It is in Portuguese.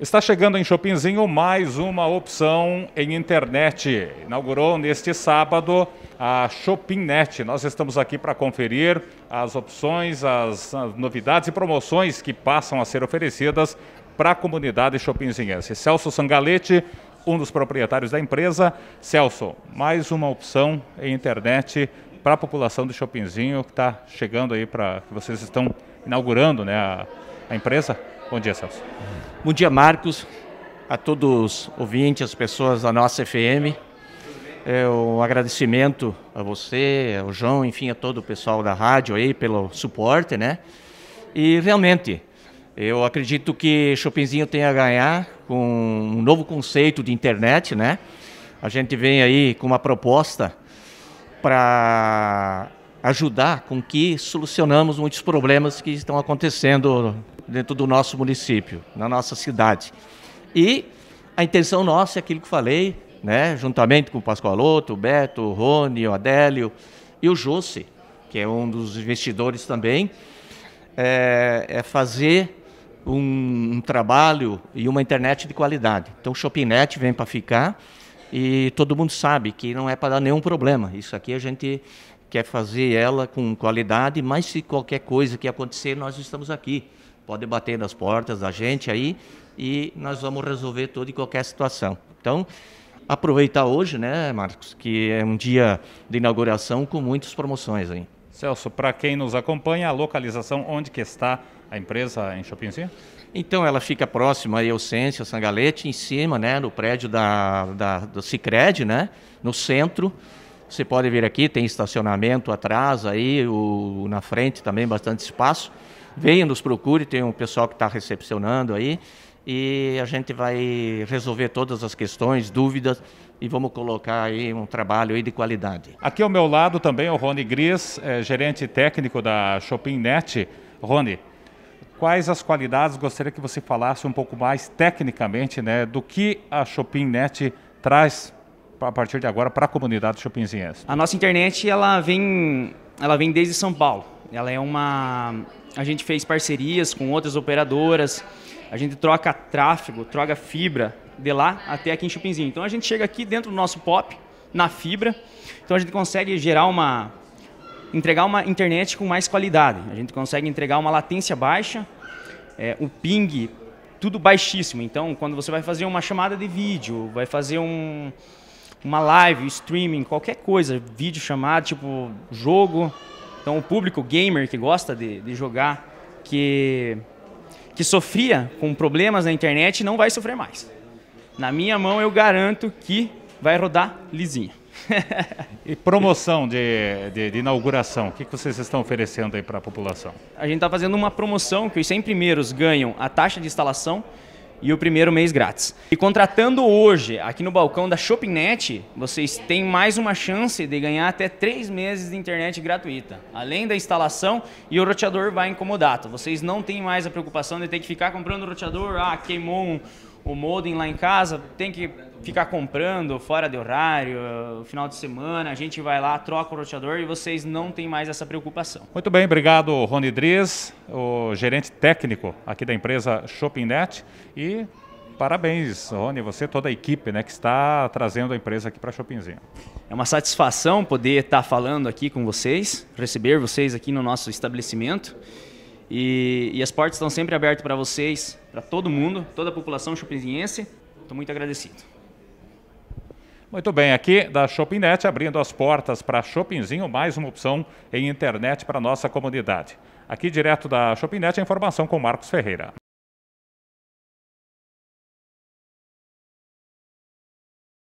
Está chegando em Chopinzinho mais uma opção em internet. Inaugurou neste sábado a Chopinnet. Nós estamos aqui para conferir as opções, as novidades e promoções que passam a ser oferecidas para a comunidade chopinzinhense. Celso Sangalete, um dos proprietários da empresa. Celso, mais uma opção em internet para a população do Chopinzinho que está chegando aí para que vocês estão inaugurando, né, a, a empresa. Bom dia, Celso. Bom dia, Marcos, a todos os ouvintes, as pessoas da nossa FM. É um agradecimento a você, ao João, enfim, a todo o pessoal da rádio aí pelo suporte, né? E realmente, eu acredito que Chopinzinho tem a ganhar com um novo conceito de internet, né? A gente vem aí com uma proposta para ajudar com que solucionamos muitos problemas que estão acontecendo dentro do nosso município, na nossa cidade. E a intenção nossa é aquilo que falei, né, juntamente com o Pascoaloto, o Beto, o Rony, o Adélio e o Jusce, que é um dos investidores também, é, é fazer um, um, trabalho e uma internet de qualidade. Então, o Shopinet vem para ficar e todo mundo sabe que não é para dar nenhum problema. Isso aqui a gente quer fazer ela com qualidade, mas se qualquer coisa que acontecer, nós estamos aqui. Pode bater nas portas da gente aí e nós vamos resolver toda e qualquer situação. Então, aproveitar hoje, né, Marcos, que é um dia de inauguração com muitas promoções aí. Celso, para quem nos acompanha, a localização onde que está a empresa em Chopinzinho? Então, ela fica próxima aí ao a Sangalete, em cima, né, no prédio da, da, do Cicred, né, no centro. Você pode vir aqui, tem estacionamento atrás aí, o, na frente também bastante espaço venha nos procure, tem um pessoal que está recepcionando aí e a gente vai resolver todas as questões, dúvidas e vamos colocar aí um trabalho aí de qualidade. Aqui ao meu lado também é o Rony Gris, é, gerente técnico da Shopping Net. Rony, quais as qualidades gostaria que você falasse um pouco mais tecnicamente, né, do que a Shopping Net traz a partir de agora para a comunidade chopinzinhense? A nossa internet ela vem, ela vem desde São Paulo. Ela é uma. A gente fez parcerias com outras operadoras, a gente troca tráfego, troca fibra de lá até aqui em Chupinzinho. Então a gente chega aqui dentro do nosso POP, na fibra, então a gente consegue gerar uma. entregar uma internet com mais qualidade. A gente consegue entregar uma latência baixa, é, o ping, tudo baixíssimo. Então quando você vai fazer uma chamada de vídeo, vai fazer um uma live, streaming, qualquer coisa, vídeo chamado, tipo jogo, então o público gamer que gosta de, de jogar, que, que sofria com problemas na internet, não vai sofrer mais. Na minha mão eu garanto que vai rodar lisinha. e promoção de, de, de inauguração, o que, que vocês estão oferecendo aí para a população? A gente está fazendo uma promoção que os 100 primeiros ganham a taxa de instalação e o primeiro mês grátis. E contratando hoje, aqui no balcão da Shoppingnet, vocês têm mais uma chance de ganhar até três meses de internet gratuita. Além da instalação e o roteador vai incomodar. Vocês não têm mais a preocupação de ter que ficar comprando roteador, ah, queimou um o modem lá em casa, tem que ficar comprando fora de horário, final de semana, a gente vai lá, troca o roteador e vocês não têm mais essa preocupação. Muito bem, obrigado Rony Dries, o gerente técnico aqui da empresa ShoppingNet e parabéns, Rony, você e toda a equipe né, que está trazendo a empresa aqui para Shoppingzinho. É uma satisfação poder estar falando aqui com vocês, receber vocês aqui no nosso estabelecimento. E, e as portas estão sempre abertas para vocês, para todo mundo, toda a população chopinziense. Estou muito agradecido. Muito bem, aqui da Shoppingnet, abrindo as portas para Shoppingzinho, mais uma opção em internet para a nossa comunidade. Aqui direto da Shoppingnet, a informação com Marcos Ferreira.